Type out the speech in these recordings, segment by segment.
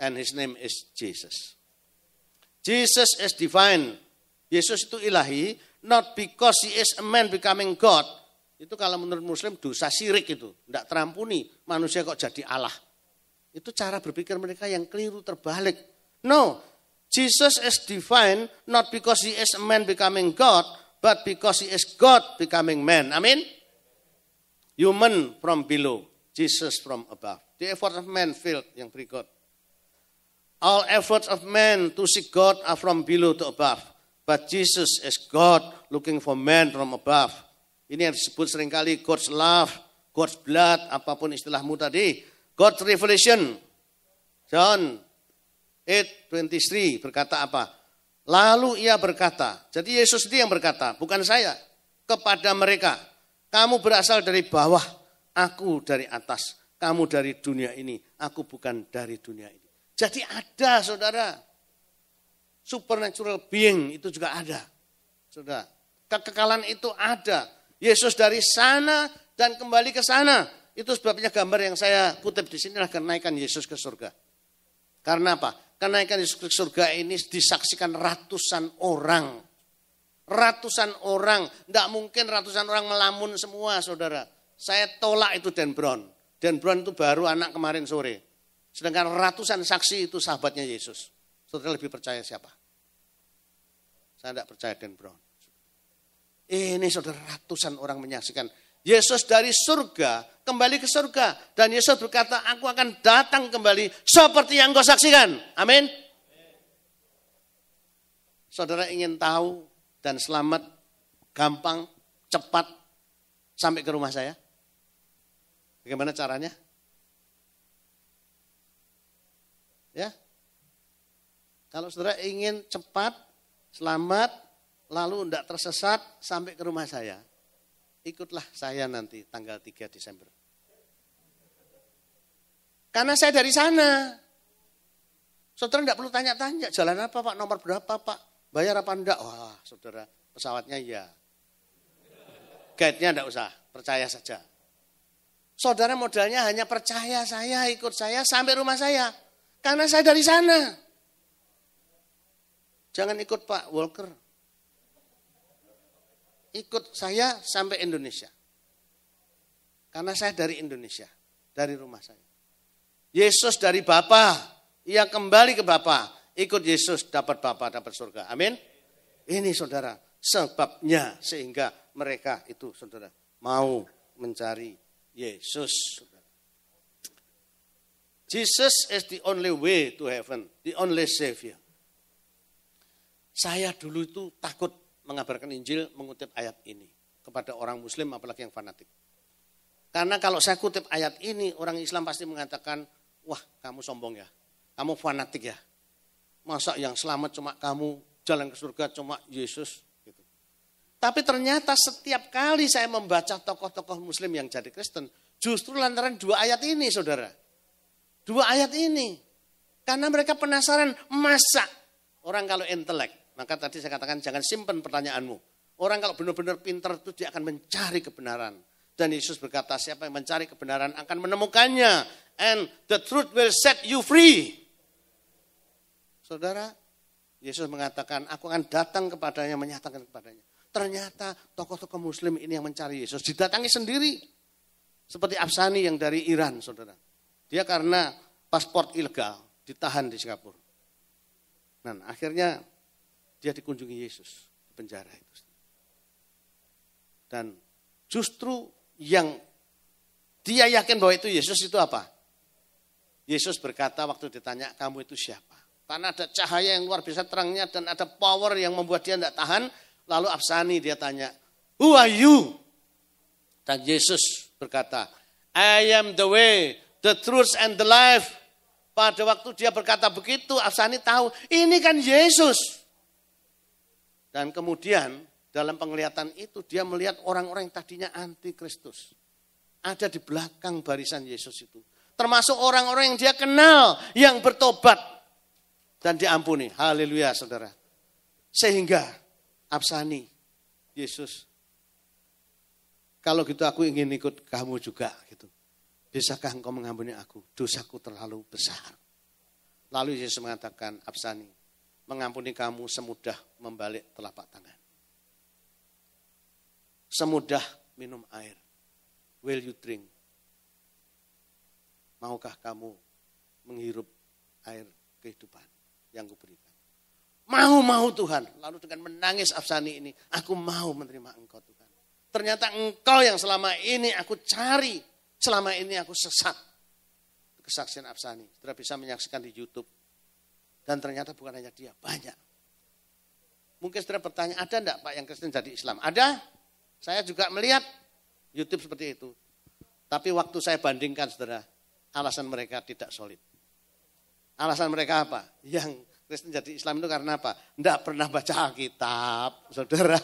and his name is Jesus. Jesus is divine. Yesus itu ilahi, not because he is a man becoming God. Itu kalau menurut muslim dosa sirik itu. Tidak terampuni, manusia kok jadi Allah. Itu cara berpikir mereka yang keliru terbalik. No, Jesus is divine not because he is a man becoming God, but because he is God becoming man. Amin. Human from below, Jesus from above. The effort of man failed yang berikut. All efforts of men to seek God are from below to above. But Jesus is God looking for men from above. Ini yang disebut seringkali God's love, God's blood, apapun istilahmu tadi. God's revelation. John 8:23 berkata apa? Lalu ia berkata, jadi Yesus itu yang berkata, bukan saya, kepada mereka, kamu berasal dari bawah, aku dari atas, kamu dari dunia ini, aku bukan dari dunia ini. Jadi ada saudara. Supernatural being itu juga ada. Saudara. Kekekalan itu ada. Yesus dari sana dan kembali ke sana. Itu sebabnya gambar yang saya kutip di sini adalah kenaikan Yesus ke surga. Karena apa? Kenaikan Yesus ke surga ini disaksikan ratusan orang. Ratusan orang. Tidak mungkin ratusan orang melamun semua saudara. Saya tolak itu Dan Brown. Dan Brown itu baru anak kemarin sore. Sedangkan ratusan saksi itu sahabatnya Yesus. Saudara lebih percaya siapa? Saya tidak percaya Dan Brown. Ini saudara ratusan orang menyaksikan. Yesus dari surga kembali ke surga. Dan Yesus berkata, aku akan datang kembali seperti yang kau saksikan. Amin. Saudara ingin tahu dan selamat, gampang, cepat, sampai ke rumah saya? Bagaimana caranya? Ya. Kalau saudara ingin cepat, selamat, lalu tidak tersesat sampai ke rumah saya. Ikutlah saya nanti tanggal 3 Desember. Karena saya dari sana. Saudara tidak perlu tanya-tanya, jalan apa pak, nomor berapa pak, bayar apa enggak. Wah saudara, pesawatnya iya. Guide-nya enggak usah, percaya saja. Saudara modalnya hanya percaya saya, ikut saya sampai rumah saya. Karena saya dari sana. Jangan ikut Pak Walker. Ikut saya sampai Indonesia. Karena saya dari Indonesia, dari rumah saya. Yesus dari Bapa, ia kembali ke Bapa. Ikut Yesus dapat Bapa, dapat surga. Amin. Ini saudara, sebabnya sehingga mereka itu saudara mau mencari Yesus. Saudara. Jesus is the only way to heaven, the only savior. Saya dulu itu takut mengabarkan Injil mengutip ayat ini kepada orang muslim apalagi yang fanatik. Karena kalau saya kutip ayat ini orang Islam pasti mengatakan, "Wah, kamu sombong ya. Kamu fanatik ya. Masa yang selamat cuma kamu, jalan ke surga cuma Yesus." gitu. Tapi ternyata setiap kali saya membaca tokoh-tokoh muslim yang jadi Kristen, justru lantaran dua ayat ini, Saudara dua ayat ini. Karena mereka penasaran, masa orang kalau intelek, maka tadi saya katakan jangan simpan pertanyaanmu. Orang kalau benar-benar pintar itu dia akan mencari kebenaran. Dan Yesus berkata, siapa yang mencari kebenaran akan menemukannya. And the truth will set you free. Saudara, Yesus mengatakan, aku akan datang kepadanya, menyatakan kepadanya. Ternyata tokoh-tokoh muslim ini yang mencari Yesus. Didatangi sendiri. Seperti Absani yang dari Iran, saudara. Dia karena paspor ilegal ditahan di Singapura. Dan akhirnya dia dikunjungi Yesus di penjara itu. Dan justru yang dia yakin bahwa itu Yesus itu apa? Yesus berkata waktu ditanya kamu itu siapa? Karena ada cahaya yang luar biasa terangnya dan ada power yang membuat dia tidak tahan. Lalu Absani dia tanya, Who are you? Dan Yesus berkata, I am the way, the truth and the life. Pada waktu dia berkata begitu, Afsani tahu, ini kan Yesus. Dan kemudian dalam penglihatan itu dia melihat orang-orang yang tadinya anti Kristus. Ada di belakang barisan Yesus itu. Termasuk orang-orang yang dia kenal, yang bertobat. Dan diampuni. Haleluya saudara. Sehingga Absani, Yesus, kalau gitu aku ingin ikut kamu juga gitu bisakah engkau mengampuni aku? Dosaku terlalu besar. Lalu Yesus mengatakan, Absani, mengampuni kamu semudah membalik telapak tangan. Semudah minum air. Will you drink? Maukah kamu menghirup air kehidupan yang kuberikan? Mau, mau Tuhan. Lalu dengan menangis Absani ini, aku mau menerima engkau Tuhan. Ternyata engkau yang selama ini aku cari Selama ini aku sesat. Kesaksian Absani. sudah bisa menyaksikan di Youtube. Dan ternyata bukan hanya dia, banyak. Mungkin sudah bertanya, ada enggak Pak yang Kristen jadi Islam? Ada. Saya juga melihat Youtube seperti itu. Tapi waktu saya bandingkan saudara, alasan mereka tidak solid. Alasan mereka apa? Yang Kristen jadi Islam itu karena apa? Tidak pernah baca Alkitab, saudara.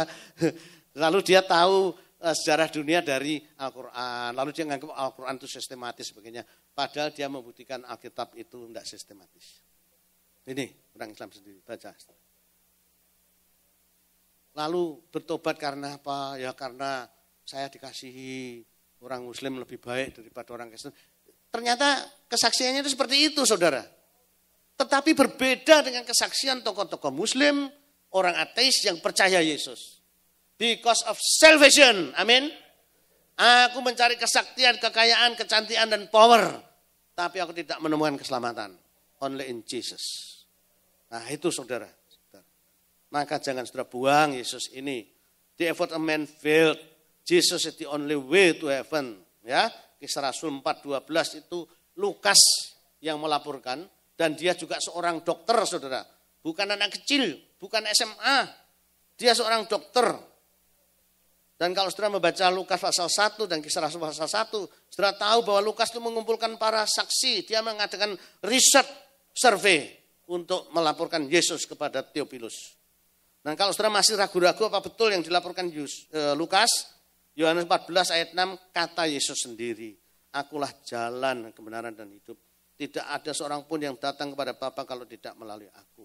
Lalu dia tahu Eh, sejarah dunia dari Al-Quran. Lalu dia menganggap Al-Quran itu sistematis sebagainya. Padahal dia membuktikan Alkitab itu tidak sistematis. Ini orang Islam sendiri, baca. Lalu bertobat karena apa? Ya karena saya dikasihi orang muslim lebih baik daripada orang Kristen. Ternyata kesaksiannya itu seperti itu saudara. Tetapi berbeda dengan kesaksian tokoh-tokoh muslim, orang ateis yang percaya Yesus. Because of salvation. Amin. Aku mencari kesaktian, kekayaan, kecantikan, dan power. Tapi aku tidak menemukan keselamatan. Only in Jesus. Nah itu saudara. Maka jangan saudara buang Yesus ini. The effort a man failed. Jesus is the only way to heaven. Ya, Kisah Rasul 4.12 itu Lukas yang melaporkan. Dan dia juga seorang dokter saudara. Bukan anak kecil, bukan SMA. Dia seorang dokter dan kalau saudara membaca Lukas pasal 1 dan kisah Rasul pasal 1, saudara tahu bahwa Lukas itu mengumpulkan para saksi. Dia mengadakan riset, survei untuk melaporkan Yesus kepada Theophilus. Dan kalau saudara masih ragu-ragu apa betul yang dilaporkan eh, Lukas, Yohanes 14 ayat 6, kata Yesus sendiri, akulah jalan kebenaran dan hidup. Tidak ada seorang pun yang datang kepada Bapa kalau tidak melalui aku.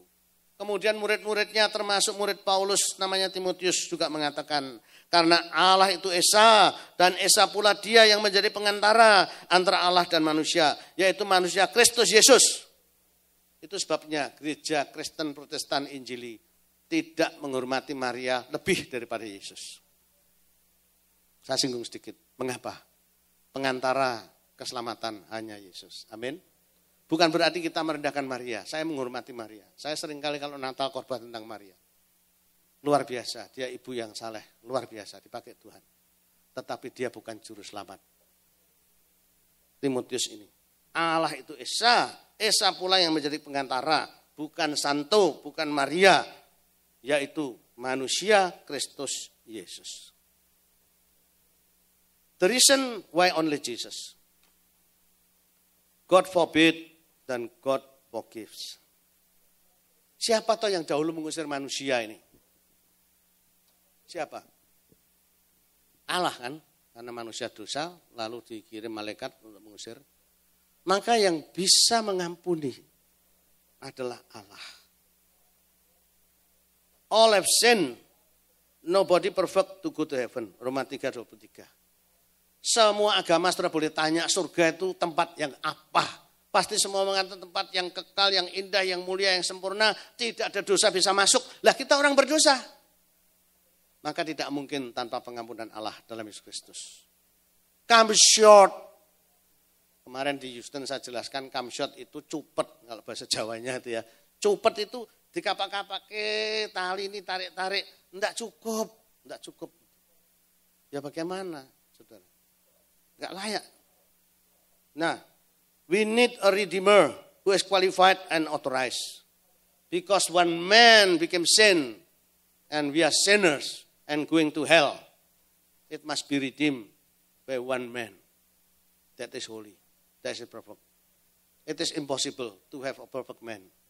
Kemudian murid-muridnya termasuk murid Paulus namanya Timotius juga mengatakan, karena Allah itu Esa dan Esa pula dia yang menjadi pengantara antara Allah dan manusia, yaitu manusia Kristus Yesus. Itu sebabnya gereja Kristen Protestan Injili tidak menghormati Maria lebih daripada Yesus. Saya singgung sedikit. Mengapa? Pengantara keselamatan hanya Yesus. Amin. Bukan berarti kita merendahkan Maria. Saya menghormati Maria. Saya seringkali kalau Natal korban tentang Maria. Luar biasa, dia ibu yang saleh, luar biasa dipakai Tuhan. Tetapi dia bukan juru selamat. Timotius ini. Allah itu Esa, Esa pula yang menjadi pengantara, bukan Santo, bukan Maria, yaitu manusia Kristus Yesus. The reason why only Jesus. God forbid dan God forgives. Siapa toh yang dahulu mengusir manusia ini? Siapa? Allah kan? Karena manusia dosa, lalu dikirim malaikat untuk mengusir. Maka yang bisa mengampuni adalah Allah. All have sinned. Nobody perfect to go to heaven. Roma 3, 23. Semua agama sudah boleh tanya surga itu tempat yang apa Pasti semua mengatakan tempat yang kekal, yang indah, yang mulia, yang sempurna. Tidak ada dosa bisa masuk. Lah kita orang berdosa. Maka tidak mungkin tanpa pengampunan Allah dalam Yesus Kristus. Come short. Kemarin di Houston saya jelaskan come short itu cupet. Kalau bahasa Jawanya itu ya. Cupet itu dikapak-kapake tali ini tarik-tarik. Enggak cukup. Enggak cukup. Ya bagaimana saudara? Enggak layak. Nah, We need a redeemer who is qualified and authorized. Because one man became sin, and we are sinners and going to hell. It must be redeemed by one man. That is holy. That is perfect. It is impossible to have a perfect man.